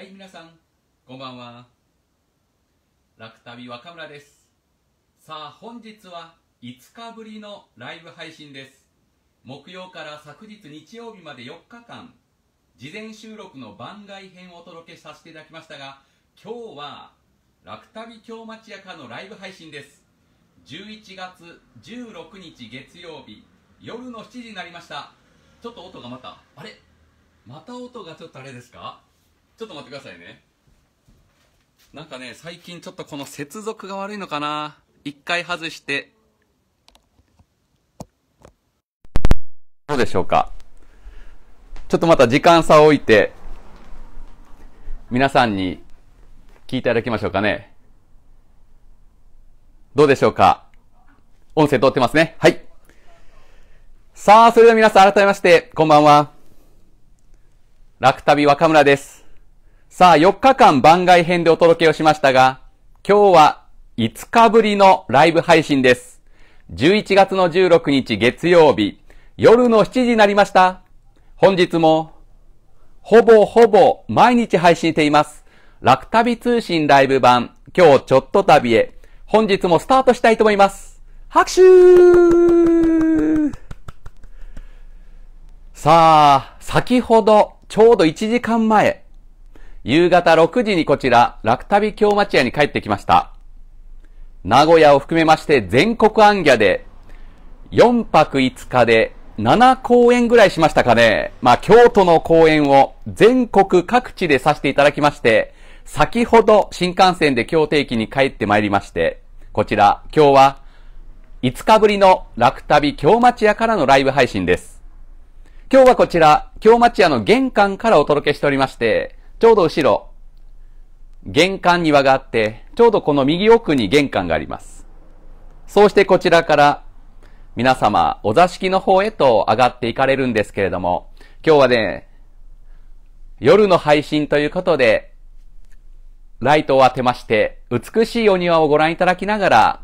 はい皆さんこんばんは楽旅若村ですさあ本日は5日ぶりのライブ配信です木曜から昨日日曜日まで4日間事前収録の番外編をお届けさせていただきましたが今日は楽旅京町屋かのライブ配信です11月16日月曜日夜の7時になりましたちょっと音がまたあれまた音がちょっとあれですかちょっと待ってくださいねなんかね最近ちょっとこの接続が悪いのかな一回外してどうでしょうかちょっとまた時間差を置いて皆さんに聞いていただきましょうかねどうでしょうか音声通ってますねはいさあ、それでは皆さん改めまして、こんばんは。楽旅若村です。さあ、4日間番外編でお届けをしましたが、今日は5日ぶりのライブ配信です。11月の16日月曜日、夜の7時になりました。本日も、ほぼほぼ毎日配信しています。楽旅通信ライブ版、今日ちょっと旅へ、本日もスタートしたいと思います。拍手さあ、先ほど、ちょうど1時間前、夕方6時にこちら、楽旅京町屋に帰ってきました。名古屋を含めまして全国アンで、4泊5日で7公演ぐらいしましたかね。まあ、京都の公演を全国各地でさせていただきまして、先ほど新幹線で京都駅に帰ってまいりまして、こちら、今日は5日ぶりの楽旅京町屋からのライブ配信です。今日はこちら、京町屋の玄関からお届けしておりまして、ちょうど後ろ、玄関庭があって、ちょうどこの右奥に玄関があります。そうしてこちらから皆様、お座敷の方へと上がっていかれるんですけれども、今日はね、夜の配信ということで、ライトを当てまして、美しいお庭をご覧いただきながら、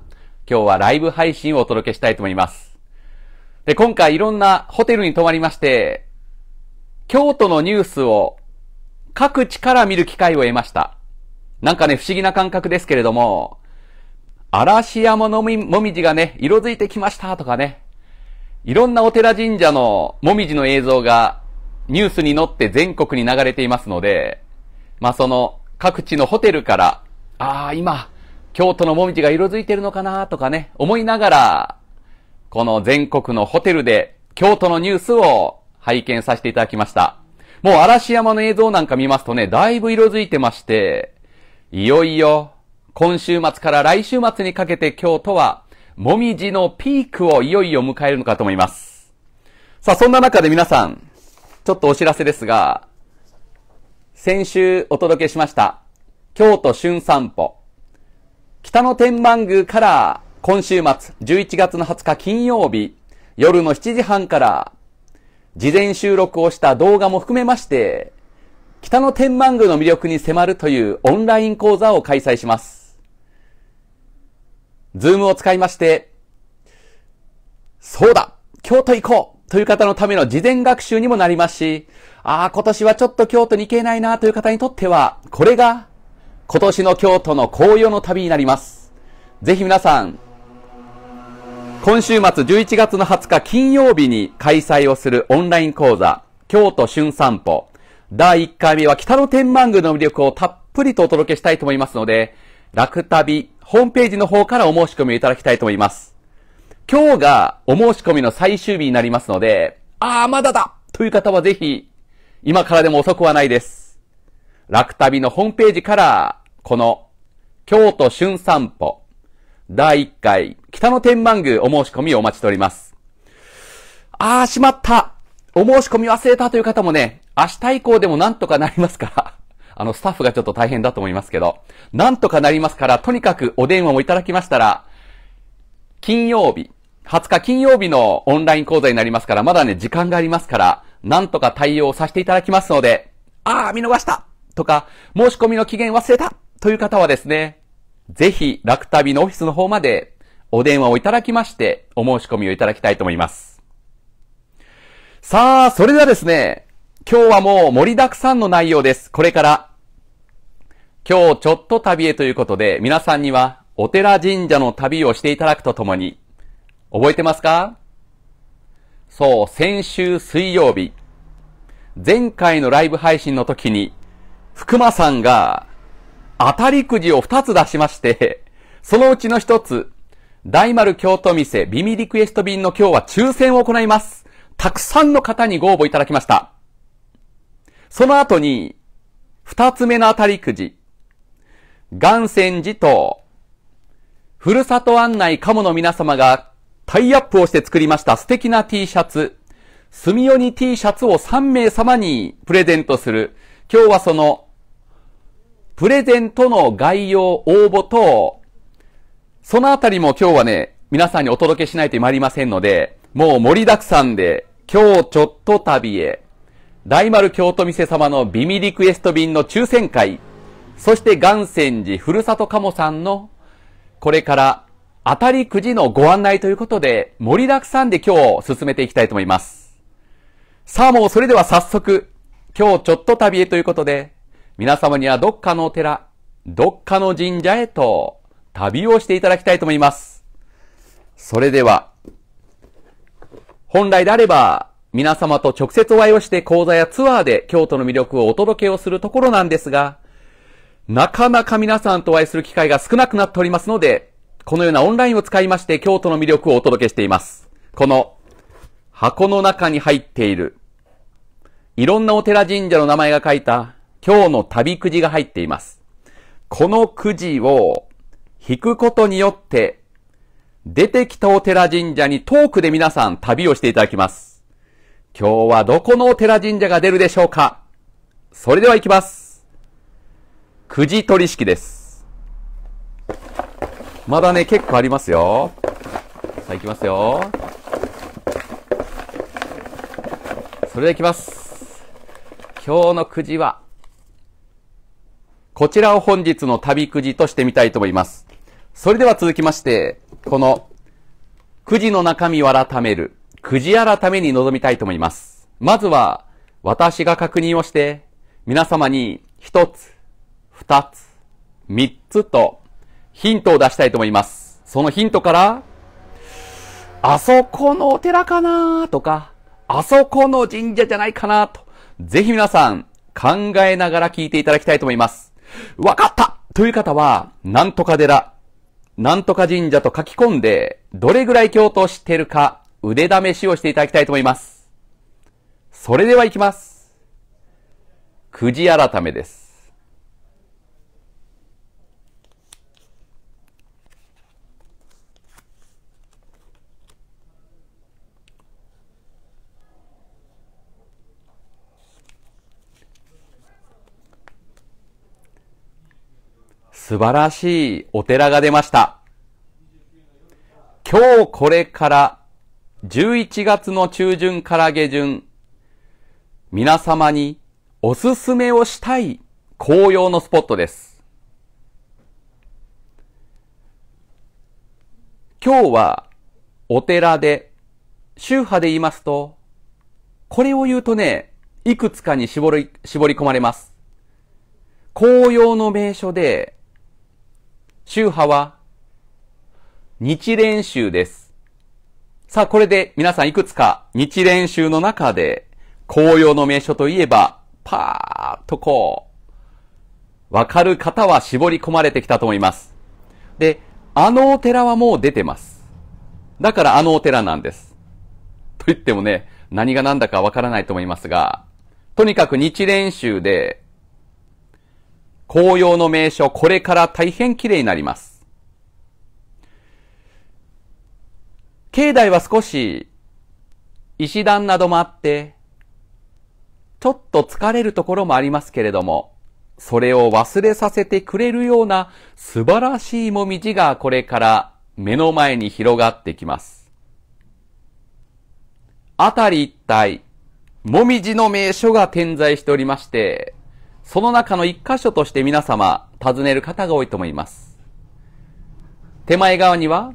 今日はライブ配信をお届けしたいと思います。で、今回いろんなホテルに泊まりまして、京都のニュースを各地から見る機会を得ました。なんかね、不思議な感覚ですけれども、嵐山のみ、もみじがね、色づいてきましたとかね、いろんなお寺神社のもみじの映像がニュースに乗って全国に流れていますので、まあその各地のホテルから、ああ、今、京都のもみじが色づいてるのかなとかね、思いながら、この全国のホテルで京都のニュースを拝見させていただきました。もう嵐山の映像なんか見ますとね、だいぶ色づいてまして、いよいよ、今週末から来週末にかけて京都は、もみじのピークをいよいよ迎えるのかと思います。さあ、そんな中で皆さん、ちょっとお知らせですが、先週お届けしました、京都春散歩。北の天満宮から今週末、11月の20日金曜日、夜の7時半から事前収録をした動画も含めまして、北の天満宮の魅力に迫るというオンライン講座を開催します。ズームを使いまして、そうだ京都行こうという方のための事前学習にもなりますし、ああ、今年はちょっと京都に行けないなという方にとっては、これが今年の京都の紅葉の旅になります。ぜひ皆さん、今週末11月の20日金曜日に開催をするオンライン講座、京都春散歩。第1回目は北の天満宮の魅力をたっぷりとお届けしたいと思いますので、楽旅ホームページの方からお申し込みいただきたいと思います。今日がお申し込みの最終日になりますので、あーまだだという方はぜひ、今からでも遅くはないです。楽旅のホームページから、この、京都春散歩第1回、北の天満宮お申し込みをお待ちしております。あー、しまったお申し込み忘れたという方もね、明日以降でもなんとかなりますから、あの、スタッフがちょっと大変だと思いますけど、なんとかなりますから、とにかくお電話もいただきましたら、金曜日、20日金曜日のオンライン講座になりますから、まだね、時間がありますから、なんとか対応させていただきますので、あー、見逃したとか、申し込みの期限忘れたという方はですね、ぜひ、楽旅のオフィスの方までお電話をいただきまして、お申し込みをいただきたいと思います。さあ、それではですね、今日はもう盛りだくさんの内容です。これから、今日ちょっと旅へということで、皆さんにはお寺神社の旅をしていただくとともに、覚えてますかそう、先週水曜日、前回のライブ配信の時に、福間さんが当たりくじを2つ出しまして、そのうちの1つ、大丸京都店ビミリクエスト便の今日は抽選を行います。たくさんの方にご応募いただきました。その後に、二つ目の当たりくじ、岩泉寺と、ふるさと案内カモの皆様がタイアップをして作りました素敵な T シャツ、住みよに T シャツを3名様にプレゼントする、今日はそのプレゼントの概要、応募等、そのあたりも今日はね、皆さんにお届けしないとまいりませんので、もう盛りだくさんで、今日ちょっと旅へ、大丸京都店様の美味リクエスト便の抽選会、そして岩泉寺ふるさとかもさんの、これから当たりくじのご案内ということで、盛りだくさんで今日進めていきたいと思います。さあもうそれでは早速、今日ちょっと旅へということで、皆様にはどっかのお寺、どっかの神社へと旅をしていただきたいと思います。それでは、本来であれば、皆様と直接お会いをして講座やツアーで京都の魅力をお届けをするところなんですが、なかなか皆さんとお会いする機会が少なくなっておりますので、このようなオンラインを使いまして京都の魅力をお届けしています。この箱の中に入っている、いろんなお寺神社の名前が書いた今日の旅くじが入っています。このくじを引くことによって、出てきたお寺神社にトークで皆さん旅をしていただきます。今日はどこのお寺神社が出るでしょうかそれでは行きます。くじ取り式です。まだね、結構ありますよ。さあ行きますよ。それでは行きます。今日のくじはこちらを本日の旅くじとしてみたいと思います。それでは続きまして、この、くじの中身を改める、くじ改めに臨みたいと思います。まずは、私が確認をして、皆様に一つ、二つ、三つとヒントを出したいと思います。そのヒントから、あそこのお寺かなとか、あそこの神社じゃないかなと、ぜひ皆さん考えながら聞いていただきたいと思います。わかったという方は、なんとか寺、なんとか神社と書き込んで、どれぐらい京都を知っているか、腕試しをしていただきたいと思います。それでは行きます。くじ改めです。素晴らしいお寺が出ました。今日これから11月の中旬から下旬、皆様におすすめをしたい紅葉のスポットです。今日はお寺で、宗派で言いますと、これを言うとね、いくつかに絞り、絞り込まれます。紅葉の名所で、宗派は、日蓮宗です。さあ、これで皆さんいくつか日蓮宗の中で、紅葉の名所といえば、パーっとこう、わかる方は絞り込まれてきたと思います。で、あのお寺はもう出てます。だからあのお寺なんです。と言ってもね、何が何だかわからないと思いますが、とにかく日蓮宗で、紅葉の名所、これから大変綺麗になります。境内は少し石段などもあって、ちょっと疲れるところもありますけれども、それを忘れさせてくれるような素晴らしいもみじがこれから目の前に広がってきます。あたり一帯、もみじの名所が点在しておりまして、その中の一箇所として皆様、尋ねる方が多いと思います。手前側には、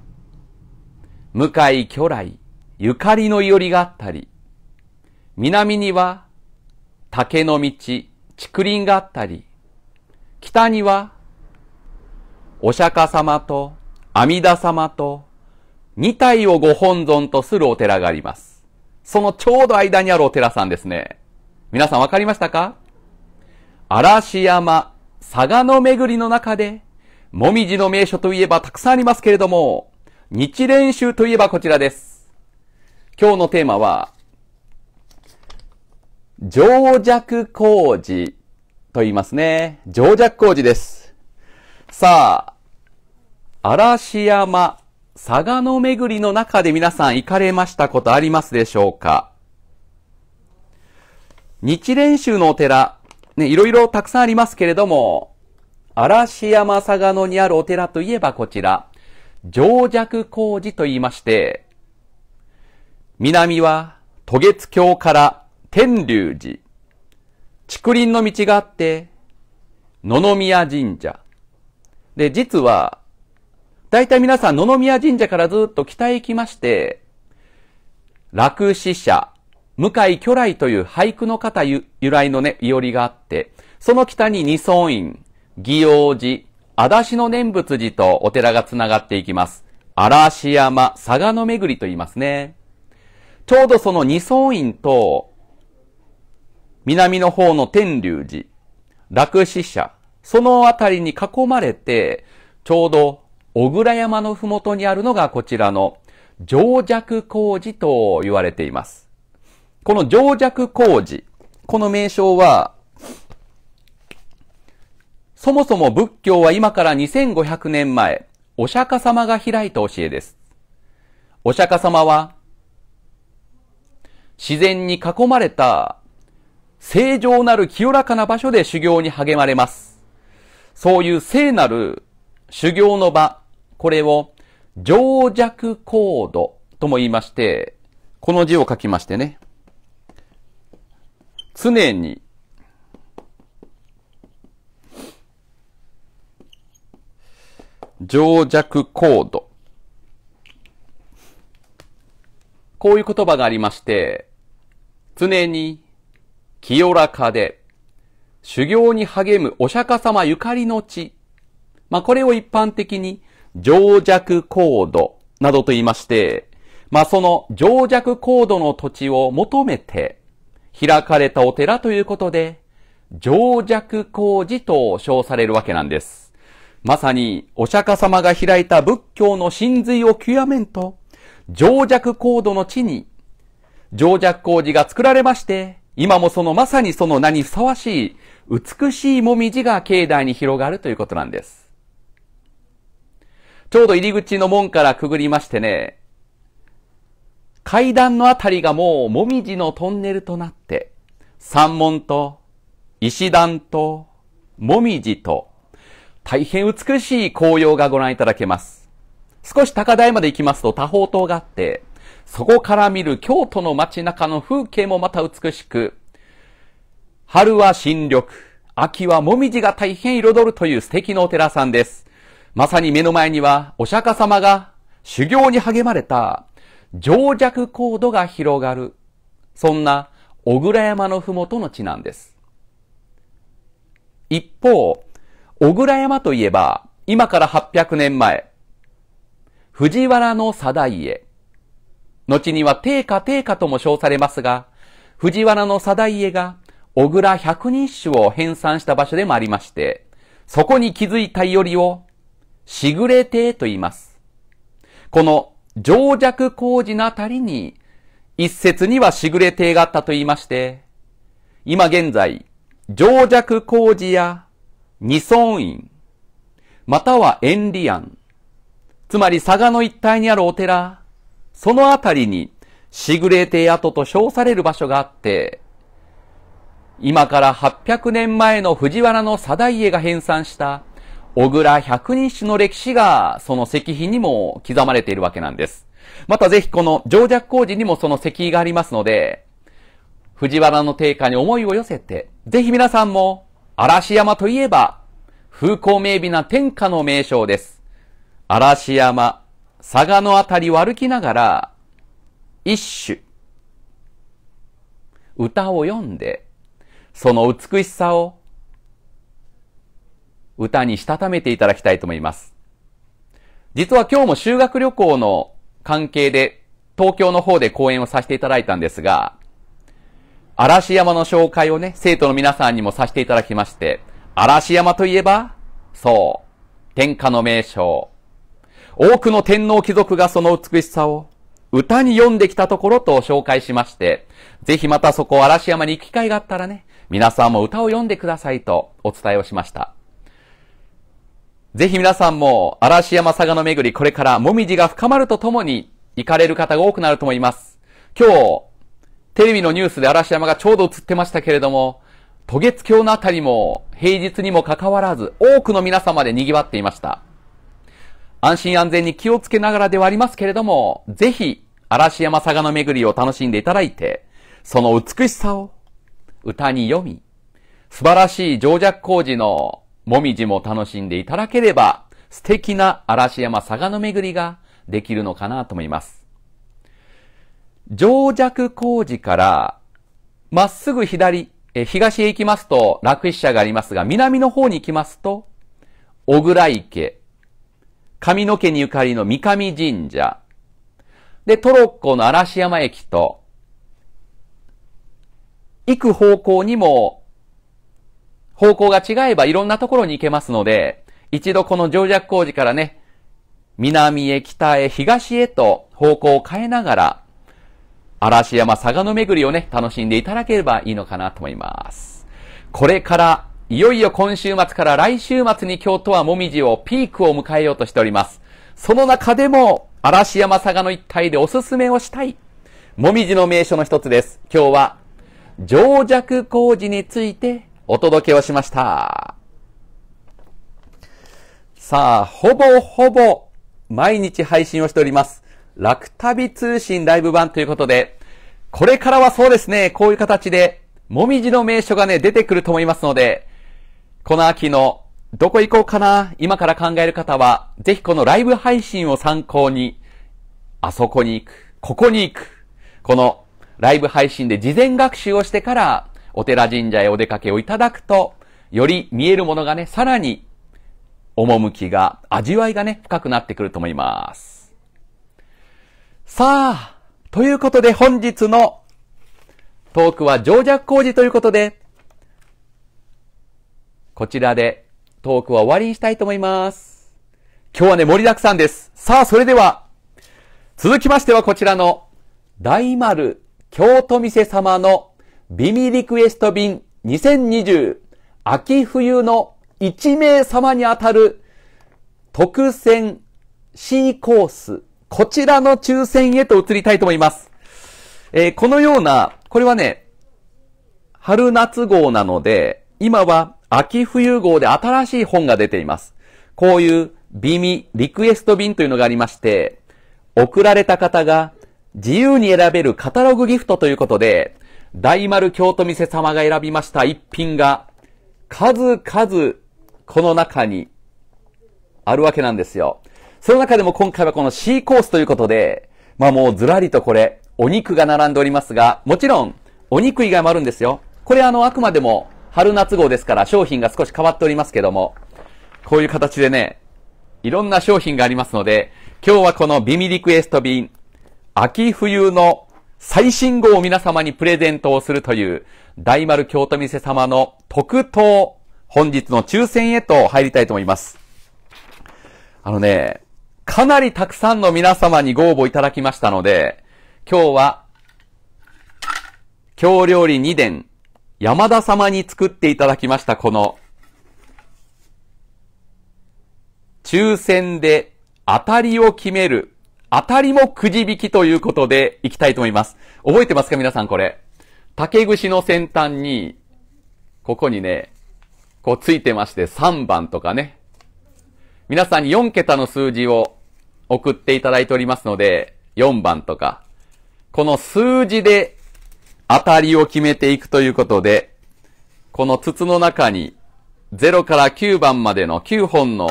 向井巨来、ゆかりのいりがあったり、南には、竹の道、竹林があったり、北には、お釈迦様と阿弥陀様と二体をご本尊とするお寺があります。そのちょうど間にあるお寺さんですね。皆さんわかりましたか嵐山、佐賀の巡りの中で、もみじの名所といえばたくさんありますけれども、日練習といえばこちらです。今日のテーマは、上弱工事と言いますね。上弱工事です。さあ、嵐山、佐賀の巡りの中で皆さん行かれましたことありますでしょうか日蓮宗のお寺、ね、いろいろたくさんありますけれども、嵐山嵯峨野にあるお寺といえばこちら、上弱工事と言いまして、南は渡月橋から天龍寺、竹林の道があって、野々宮神社。で、実は、大体皆さん野々宮神社からずっと北へ行きまして、楽死者、向井巨来という俳句の方由来のね、いおりがあって、その北に二尊院、祇王寺、足立の念仏寺とお寺が繋がっていきます。嵐山、佐賀の巡りと言いますね。ちょうどその二尊院と、南の方の天竜寺、楽死者、そのあたりに囲まれて、ちょうど小倉山のふもとにあるのがこちらの上弱工事と言われています。この情弱工事、この名称は、そもそも仏教は今から2500年前、お釈迦様が開いた教えです。お釈迦様は、自然に囲まれた、正常なる清らかな場所で修行に励まれます。そういう聖なる修行の場、これを情弱高度とも言いまして、この字を書きましてね。常に、情弱高度。こういう言葉がありまして、常に清らかで修行に励むお釈迦様ゆかりの地。まあ、これを一般的に情弱高度などと言いまして、まあ、その情弱高度の土地を求めて、開かれたお寺ということで、上弱工事と称されるわけなんです。まさに、お釈迦様が開いた仏教の真髄を極めんと、上弱高度の地に、上弱工事が作られまして、今もそのまさにその名にふさわしい、美しいもみじが境内に広がるということなんです。ちょうど入り口の門からくぐりましてね、階段のあたりがもうもみじのトンネルとなって、山門と石段ともみじと大変美しい紅葉がご覧いただけます。少し高台まで行きますと多宝塔があって、そこから見る京都の街中の風景もまた美しく、春は新緑、秋はもみじが大変彩るという素敵なお寺さんです。まさに目の前にはお釈迦様が修行に励まれた情弱高度が広がる、そんな小倉山のふもとの地なんです。一方、小倉山といえば、今から800年前、藤原の定家、後には定家定家とも称されますが、藤原の定家が小倉百人一首を編纂した場所でもありまして、そこに気づいたよりを、しぐれ亭と言います。この情弱工事なたりに、一説にはしぐれ亭があったと言いまして、今現在、情弱工事や二尊院、または円利庵、つまり佐賀の一帯にあるお寺、そのあたりに、しぐれ亭跡と称される場所があって、今から800年前の藤原の定家が編纂した小倉百人種の歴史がその石碑にも刻まれているわけなんです。またぜひこの上弱工事にもその石碑がありますので、藤原の定下に思いを寄せて、ぜひ皆さんも嵐山といえば風光明媚な天下の名称です。嵐山、佐賀のあたりを歩きながら、一首、歌を読んで、その美しさを歌にしたためていただきたいと思います。実は今日も修学旅行の関係で東京の方で講演をさせていただいたんですが、嵐山の紹介をね、生徒の皆さんにもさせていただきまして、嵐山といえば、そう、天下の名称。多くの天皇貴族がその美しさを歌に読んできたところと紹介しまして、ぜひまたそこ嵐山に行く機会があったらね、皆さんも歌を読んでくださいとお伝えをしました。ぜひ皆さんも、嵐山佐賀の巡り、これからもみじが深まるとともに、行かれる方が多くなると思います。今日、テレビのニュースで嵐山がちょうど映ってましたけれども、渡月橋のあたりも、平日にもかかわらず、多くの皆様で賑わっていました。安心安全に気をつけながらではありますけれども、ぜひ、嵐山佐賀の巡りを楽しんでいただいて、その美しさを、歌に読み、素晴らしい上弱工事のもみじも楽しんでいただければ、素敵な嵐山佐賀の巡りができるのかなと思います。上弱工事から、まっすぐ左、え東へ行きますと楽筆者がありますが、南の方に行きますと、小倉池、上野家にゆかりの三上神社、で、トロッコの嵐山駅と、行く方向にも方向が違えばいろんなところに行けますので、一度この上弱工事からね、南へ北へ東へと方向を変えながら、嵐山佐賀の巡りをね、楽しんでいただければいいのかなと思います。これから、いよいよ今週末から来週末に京都はもみじをピークを迎えようとしております。その中でも、嵐山佐賀の一帯でおすすめをしたい、もみじの名所の一つです。今日は、上弱工事についてお届けをしました。さあ、ほぼほぼ毎日配信をしております。楽旅通信ライブ版ということで、これからはそうですね、こういう形で、もみじの名所がね、出てくると思いますので、この秋のどこ行こうかな今から考える方は、ぜひこのライブ配信を参考に、あそこに行く、ここに行く、このライブ配信で事前学習をしてからお寺神社へお出かけをいただくと、より見えるものがね、さらに、趣が、味わいがね、深くなってくると思います。さあ、ということで本日のトークは上弱工事ということで、こちらでトークは終わりにしたいと思います。今日はね、盛りだくさんです。さあ、それでは、続きましてはこちらの、大丸京都店様のビミリクエスト便2020秋冬の1名様にあたる特選 C コース、こちらの抽選へと移りたいと思います。えー、このような、これはね、春夏号なので、今は秋冬号で新しい本が出ています。こういう美味、リクエスト便というのがありまして、送られた方が自由に選べるカタログギフトということで、大丸京都店様が選びました一品が、数々、この中に、あるわけなんですよ。その中でも今回はこの C コースということで、まあもうずらりとこれ、お肉が並んでおりますが、もちろん、お肉以外もあるんですよ。これあの、あくまでも、春夏号ですから商品が少し変わっておりますけども、こういう形でね、いろんな商品がありますので、今日はこのビミリクエスト便、秋冬の最新号を皆様にプレゼントをするという、大丸京都店様の特等、本日の抽選へと入りたいと思います。あのね、かなりたくさんの皆様にご応募いただきましたので、今日は、京料理2伝、山田様に作っていただきましたこの、抽選で当たりを決める当たりもくじ引きということでいきたいと思います。覚えてますか皆さんこれ。竹串の先端に、ここにね、こうついてまして3番とかね。皆さんに4桁の数字を送っていただいておりますので、4番とか。この数字で当たりを決めていくということで、この筒の中に0から9番までの9本の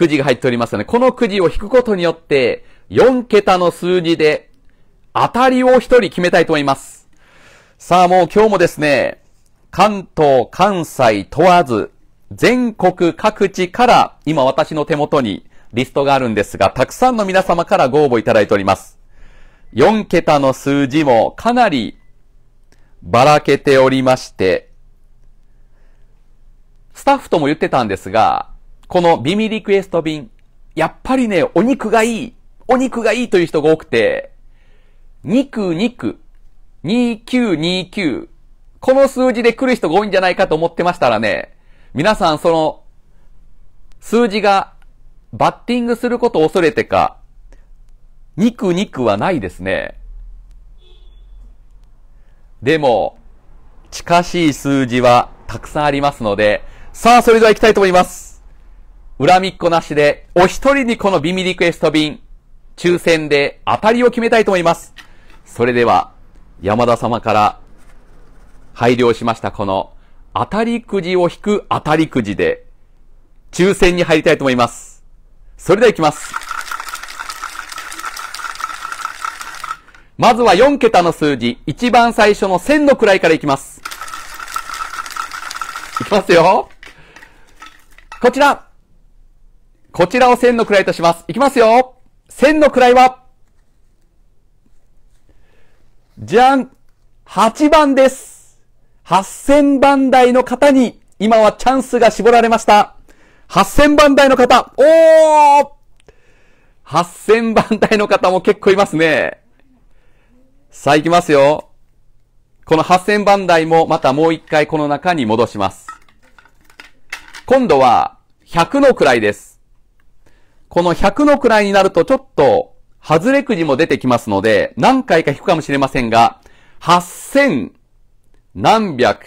くじが入っておりますので、このくじを引くことによって、4桁の数字で、当たりを1人決めたいと思います。さあもう今日もですね、関東、関西問わず、全国各地から今私の手元にリストがあるんですが、たくさんの皆様からご応募いただいております。4桁の数字もかなりばらけておりまして、スタッフとも言ってたんですが、このビミリクエスト便、やっぱりね、お肉がいい、お肉がいいという人が多くて、肉肉、2929、この数字で来る人が多いんじゃないかと思ってましたらね、皆さんその、数字がバッティングすることを恐れてか、肉肉はないですね。でも、近しい数字はたくさんありますので、さあ、それでは行きたいと思います。恨みっこなしで、お一人にこのビミリクエスト便、抽選で当たりを決めたいと思います。それでは、山田様から配慮しましたこの、当たりくじを引く当たりくじで、抽選に入りたいと思います。それでは行きます。まずは4桁の数字、一番最初の1000の位からいきます。いきますよ。こちら。こちらを1000の位とします。いきますよ !1000 の位は、じゃん !8 番です !8000 番台の方に、今はチャンスが絞られました。8000番台の方、おー !8000 番台の方も結構いますね。さあ行きますよ。この8000番台もまたもう一回この中に戻します。今度は100の位です。この100の位になるとちょっと、外れくじも出てきますので、何回か引くかもしれませんが、8000、何百、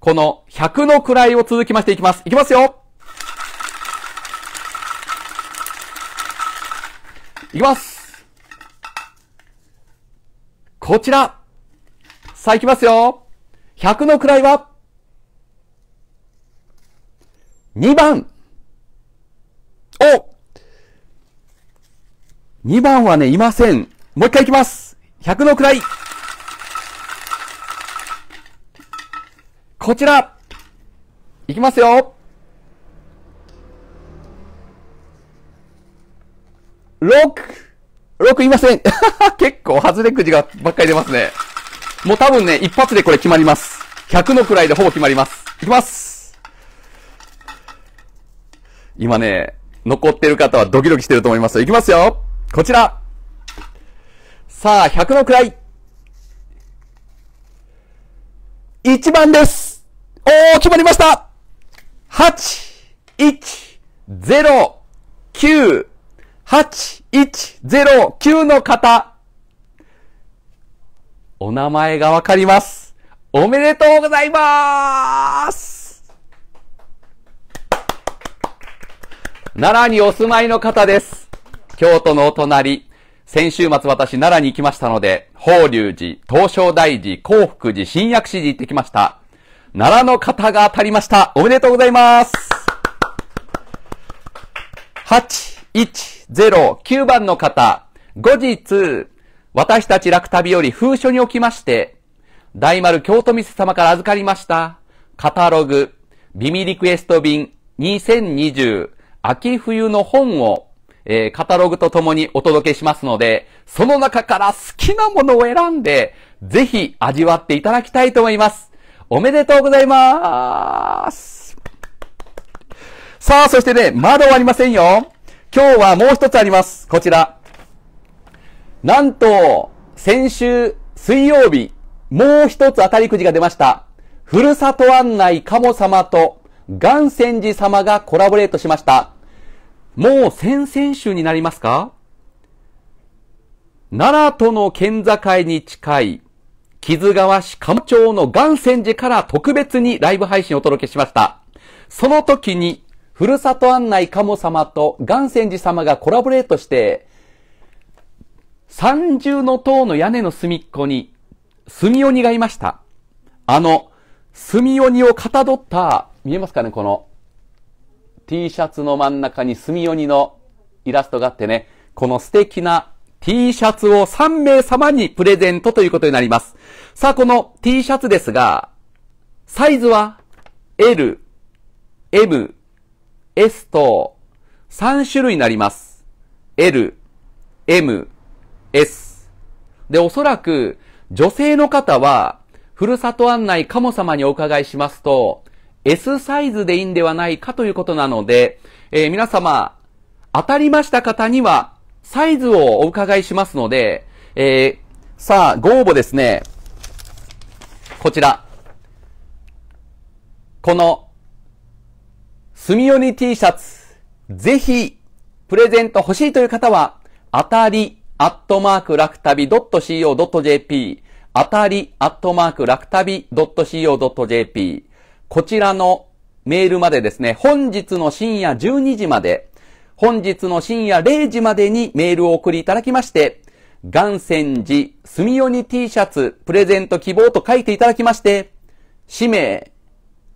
この100の位を続きましていきます。いきますよいきますこちらさあいきますよ !100 の位は !2 番お2番はね、いません。もう一回いきます。100の位。こちら。いきますよ。6。6いません。結構外れくじがばっかり出ますね。もう多分ね、一発でこれ決まります。100の位でほぼ決まります。いきます。今ね、残ってる方はドキドキしてると思いますよ。いきますよ。こちら。さあ、100の位。1番です。おー、決まりました !8、1、0、9、8、1、0、9の方。お名前がわかります。おめでとうございます奈良にお住まいの方です。京都のお隣、先週末私奈良に行きましたので、法隆寺、東照大寺、興福寺、新薬師寺行ってきました。奈良の方が当たりました。おめでとうございます。8109番の方、後日、私たち楽旅より封書におきまして、大丸京都店様から預かりました。カタログ、ビミリクエスト便2020秋冬の本をえー、カタログとともにお届けしますので、その中から好きなものを選んで、ぜひ味わっていただきたいと思います。おめでとうございます。さあ、そしてね、まだ終わりませんよ。今日はもう一つあります。こちら。なんと、先週水曜日、もう一つ当たりくじが出ました。ふるさと案内鴨様と岩泉寺様がコラボレートしました。もう先々週になりますか奈良との県境に近い、木津川市鴨町の岩泉寺から特別にライブ配信をお届けしました。その時に、ふるさと案内鴨様と岩泉寺様がコラボレートして、三重の塔の屋根の隅っこに、墨鬼がいました。あの、墨鬼をかたどった、見えますかね、この、T シャツの真ん中に墨鬼のイラストがあってね、この素敵な T シャツを3名様にプレゼントということになります。さあ、この T シャツですが、サイズは L、M、S と3種類になります。L、M、S。で、おそらく女性の方は、ふるさと案内カモ様にお伺いしますと、S サイズでいいんではないかということなので、えー、皆様、当たりました方には、サイズをお伺いしますので、えー、さあ、ご応募ですね。こちら。この、住ミに T シャツ、ぜひ、プレゼント欲しいという方は、当たり、アットマーク、楽旅 .co.jp、当たり、アットマーク、楽旅 .co.jp、こちらのメールまでですね、本日の深夜12時まで、本日の深夜0時までにメールを送りいただきまして、岩泉寺住鬼 T シャツプレゼント希望と書いていただきまして、氏名、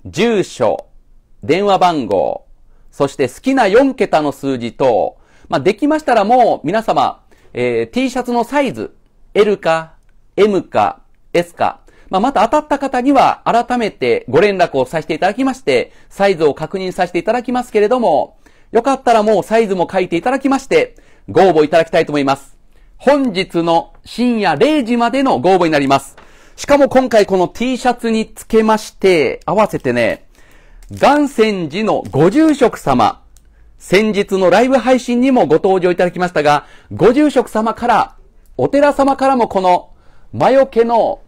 住所、電話番号、そして好きな4桁の数字等、まあ、できましたらもう皆様、えー、T シャツのサイズ、L か、M か、S か、まあ、また当たった方には改めてご連絡をさせていただきまして、サイズを確認させていただきますけれども、よかったらもうサイズも書いていただきまして、ご応募いただきたいと思います。本日の深夜0時までのご応募になります。しかも今回この T シャツにつけまして、合わせてね、岩泉寺のご住職様、先日のライブ配信にもご登場いただきましたが、ご住職様から、お寺様からもこの、魔除けの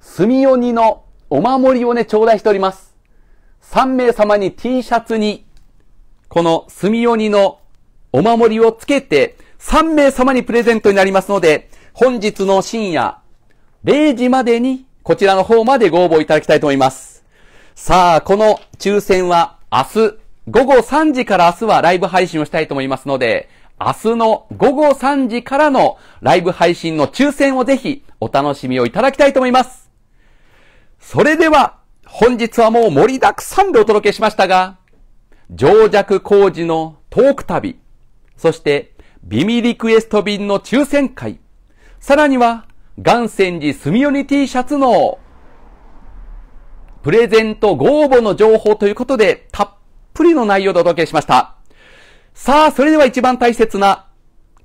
住鬼のお守りをね、頂戴しております。3名様に T シャツに、この住鬼のお守りをつけて、3名様にプレゼントになりますので、本日の深夜、0時までに、こちらの方までご応募いただきたいと思います。さあ、この抽選は明日、午後3時から明日はライブ配信をしたいと思いますので、明日の午後3時からのライブ配信の抽選をぜひお楽しみをいただきたいと思います。それでは、本日はもう盛りだくさんでお届けしましたが、情弱工事のトーク旅、そしてビミリクエスト便の抽選会、さらには、岩泉寺住よに T シャツのプレゼントご応募の情報ということで、たっぷりの内容でお届けしました。さあ、それでは一番大切な、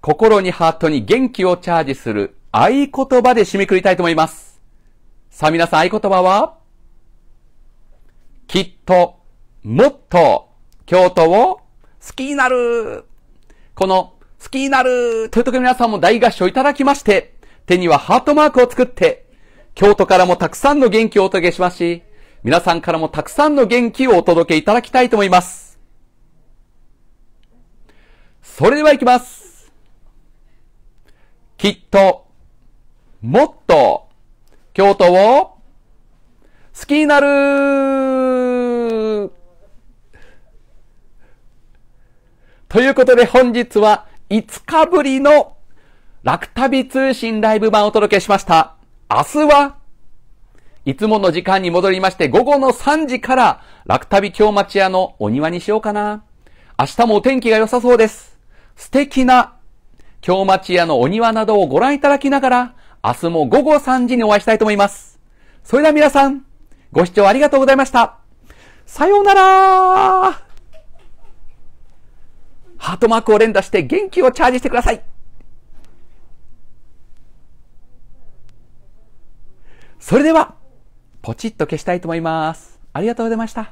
心にハートに元気をチャージする合言葉で締めくくりたいと思います。さあ皆さん合言葉は、きっと、もっと、京都を好きになる。この、好きになるという時皆さんも大合唱いただきまして、手にはハートマークを作って、京都からもたくさんの元気をお届けしますし、皆さんからもたくさんの元気をお届けいただきたいと思います。それでは行きます。きっと、もっと、京都を好きになるということで本日は5日ぶりの楽旅通信ライブ版をお届けしました。明日はいつもの時間に戻りまして午後の3時から楽旅京町屋のお庭にしようかな。明日もお天気が良さそうです。素敵な京町屋のお庭などをご覧いただきながら明日も午後3時にお会いしたいと思います。それでは皆さん、ご視聴ありがとうございました。さようならハートマークを連打して元気をチャージしてください。それでは、ポチッと消したいと思います。ありがとうございました。